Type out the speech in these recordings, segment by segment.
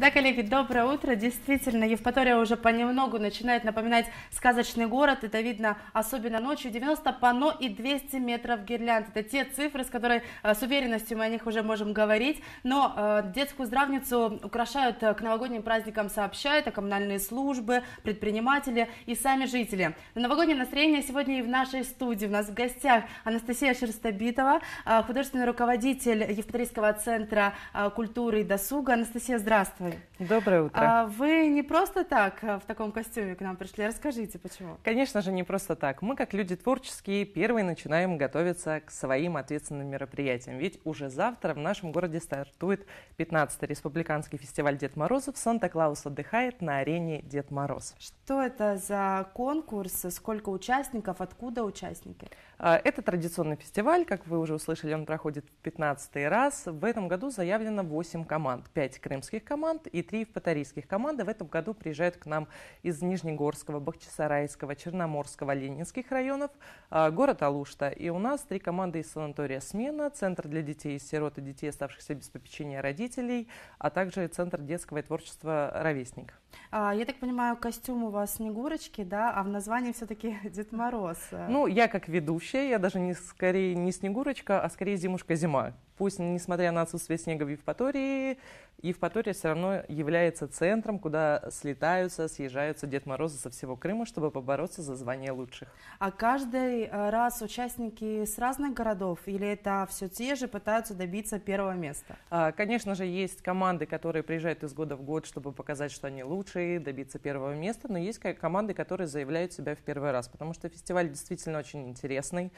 Да, коллеги, доброе утро. Действительно, Евпатория уже понемногу начинает напоминать сказочный город. Это видно особенно ночью. 90 панно и 200 метров гирлянд. Это те цифры, с которой э, с уверенностью мы о них уже можем говорить. Но э, детскую здравницу украшают э, к новогодним праздникам сообща. Это а коммунальные службы, предприниматели и сами жители. На новогоднее настроение сегодня и в нашей студии. У нас в гостях Анастасия Шерстобитова, э, художественный руководитель Евпаторийского центра культуры и досуга. Анастасия, здравствуйте. Ольга. Доброе утро. А вы не просто так э, в таком костюме к нам пришли. Расскажите, почему? Конечно же, не просто так. Мы, как люди творческие, первые начинаем готовиться к своим ответственным мероприятиям. Ведь уже завтра в нашем городе стартует 15-й республиканский фестиваль Дед Морозов. Санта-Клаус отдыхает на арене Дед Мороз. Что это за конкурс? Сколько участников? Откуда участники? А, это традиционный фестиваль, как вы уже услышали, он проходит в 15 раз. В этом году заявлено 8 команд. 5 крымских команд, Волгоград и три евпаторийских команды в этом году приезжают к нам из Нижнегорского, Бахчисарайского, Черноморского, Ленинских районов, а, город Алушта. И у нас три команды из санатория «Смена», Центр для детей и сирот и детей, оставшихся без попечения родителей, а также Центр детского и творчества «Ровесник». А, я так понимаю, костюм у вас Снегурочки, да, а в названии все-таки Дед Мороз. Ну, я как ведущая, я даже не скорее не Снегурочка, а скорее Зимушка-зима. Пусть, несмотря на отсутствие снега в Евпатории, Евпатория все равно является центром, куда слетаются, съезжаются Дед Морозы со всего Крыма, чтобы побороться за звание лучших. А каждый э, раз участники с разных городов или это все те же пытаются добиться первого места? А, конечно же, есть команды, которые приезжают из года в год, чтобы показать, что они лучше лучшей, добиться первого места, но есть команды, которые заявляют себя в первый раз, потому что фестиваль действительно очень интересный,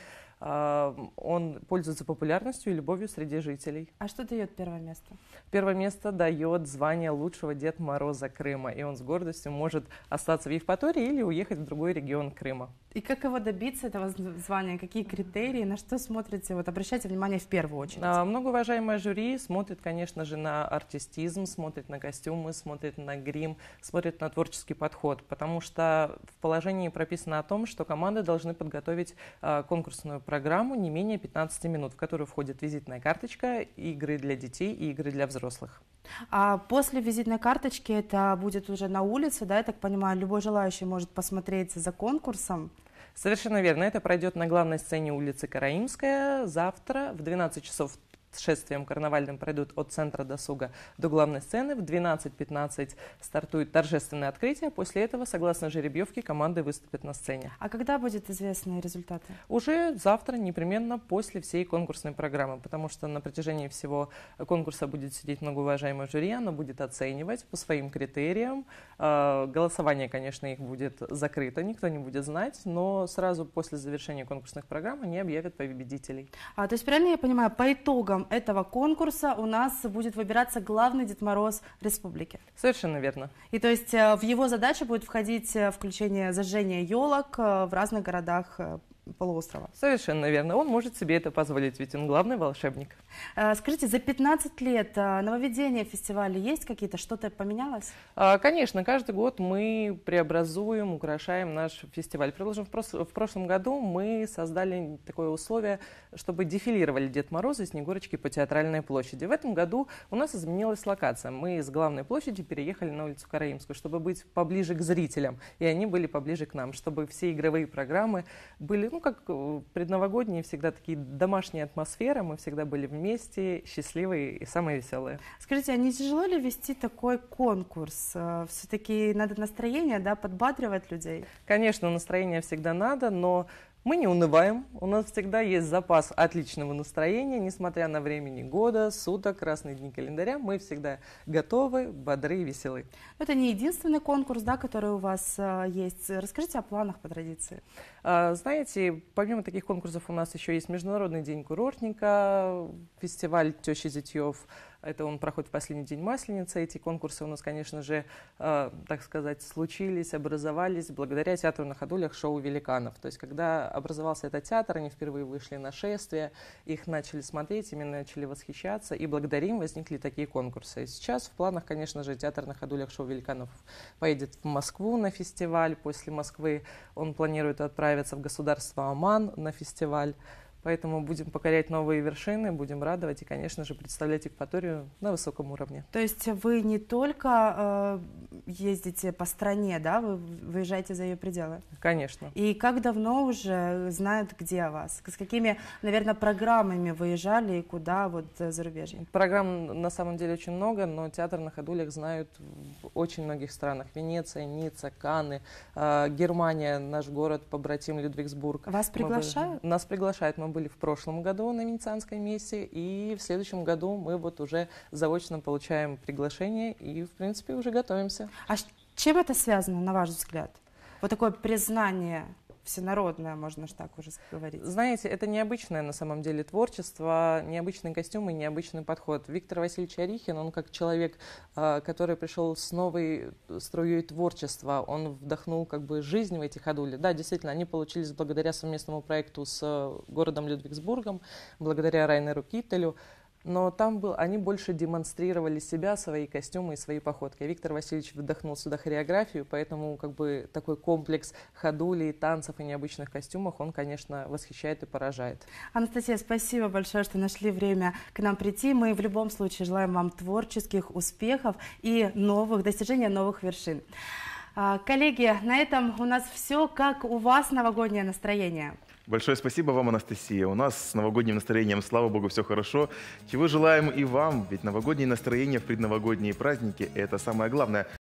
а, он пользуется популярностью и любовью среди жителей. А что дает первое место? Первое место дает звание лучшего Дед Мороза Крыма, и он с гордостью может остаться в Евпатории или уехать в другой регион Крыма. И как его добиться, этого звания? Какие критерии? На что смотрите? Вот обращайте внимание в первую очередь. А, многоуважаемое жюри смотрит, конечно же, на артистизм, смотрит на костюмы, смотрит на грим, смотрит на творческий подход, потому что в положении прописано о том, что команды должны подготовить а, конкурсную программу программу не менее 15 минут, в которую входит визитная карточка, игры для детей и игры для взрослых. А после визитной карточки это будет уже на улице, да, я так понимаю, любой желающий может посмотреть за конкурсом. Совершенно верно. Это пройдет на главной сцене улицы Караимская завтра в 12 часов шествием карнавальным пройдут от центра досуга до главной сцены. В 12.15 стартует торжественное открытие. После этого, согласно жеребьевке, команды выступят на сцене. А когда будет известны результаты? Уже завтра, непременно после всей конкурсной программы, потому что на протяжении всего конкурса будет сидеть многоуважаемое жюри, оно будет оценивать по своим критериям. А, голосование, конечно, их будет закрыто, никто не будет знать, но сразу после завершения конкурсных программ они объявят победителей. А, то есть правильно я понимаю, по итогам этого конкурса у нас будет выбираться главный Дед Мороз республики. Совершенно верно. И то есть э, в его задачу будет входить э, включение зажжения елок э, в разных городах полуострова. Совершенно верно. Он может себе это позволить, ведь он главный волшебник. А, скажите, за 15 лет а, нововведения фестиваля есть какие-то? Что-то поменялось? А, конечно. Каждый год мы преобразуем, украшаем наш фестиваль. Предложим, в прошлом году мы создали такое условие, чтобы дефилировали Дед Мороз и Снегурочки по Театральной площади. В этом году у нас изменилась локация. Мы из главной площади переехали на улицу Караимскую, чтобы быть поближе к зрителям. И они были поближе к нам, чтобы все игровые программы были ну, как э, предновогодние всегда такие домашняя атмосфера, мы всегда были вместе, счастливые и самые веселые. Скажите, а не тяжело ли вести такой конкурс? Э, Все-таки надо настроение, да, подбадривать людей? Конечно, настроение всегда надо, но мы не унываем, у нас всегда есть запас отличного настроения, несмотря на времени года, суток, красные дни календаря, мы всегда готовы, бодры и веселы. Это не единственный конкурс, да, который у вас э, есть. Расскажите о планах по традиции. А, знаете, помимо таких конкурсов у нас еще есть Международный день курортника, фестиваль «Тещи Зятьев», это он проходит в последний день Масленицы. Эти конкурсы у нас, конечно же, э, так сказать, случились, образовались благодаря театру на ходулях шоу «Великанов». То есть, когда образовался этот театр, они впервые вышли на шествие, их начали смотреть, именно начали восхищаться, и благодаря им возникли такие конкурсы. И сейчас в планах, конечно же, театр на ходулях шоу «Великанов» поедет в Москву на фестиваль. После Москвы он планирует отправиться в государство Оман на фестиваль. Поэтому будем покорять новые вершины, будем радовать и, конечно же, представлять Евпаторию на высоком уровне. То есть вы не только э, ездите по стране, да, вы выезжаете за ее пределы? Конечно. И как давно уже знают, где вас? С какими, наверное, программами выезжали и куда вот за рубежье? Программ на самом деле очень много, но театр на ходулях знают в очень многих странах. Венеция, Ницца, Каны, э, Германия, наш город, побратим Людвигсбург. Вас приглашают? Мы, нас приглашают, мы были в прошлом году на Венецианской мессе, и в следующем году мы вот уже заочно получаем приглашение и, в принципе, уже готовимся. А чем это связано, на ваш взгляд? Вот такое признание всенародное, можно ж так уже говорить. Знаете, это необычное на самом деле творчество, необычные костюмы, необычный подход. Виктор Васильевич Орихин, он как человек, э, который пришел с новой э, струей творчества, он вдохнул как бы жизнь в эти ходули. Да, действительно, они получились благодаря совместному проекту с э, городом Людвигсбургом, благодаря Райнеру Кителю но там был, они больше демонстрировали себя, свои костюмы и свои походки. Виктор Васильевич вдохнул сюда хореографию, поэтому как бы такой комплекс ходулей, танцев и необычных костюмов, он, конечно, восхищает и поражает. Анастасия, спасибо большое, что нашли время к нам прийти. Мы в любом случае желаем вам творческих успехов и новых достижений новых вершин. А, коллеги, на этом у нас все. Как у вас новогоднее настроение? Большое спасибо вам, Анастасия. У нас с новогодним настроением, слава богу, все хорошо. Чего желаем и вам, ведь новогоднее настроение в предновогодние праздники – это самое главное.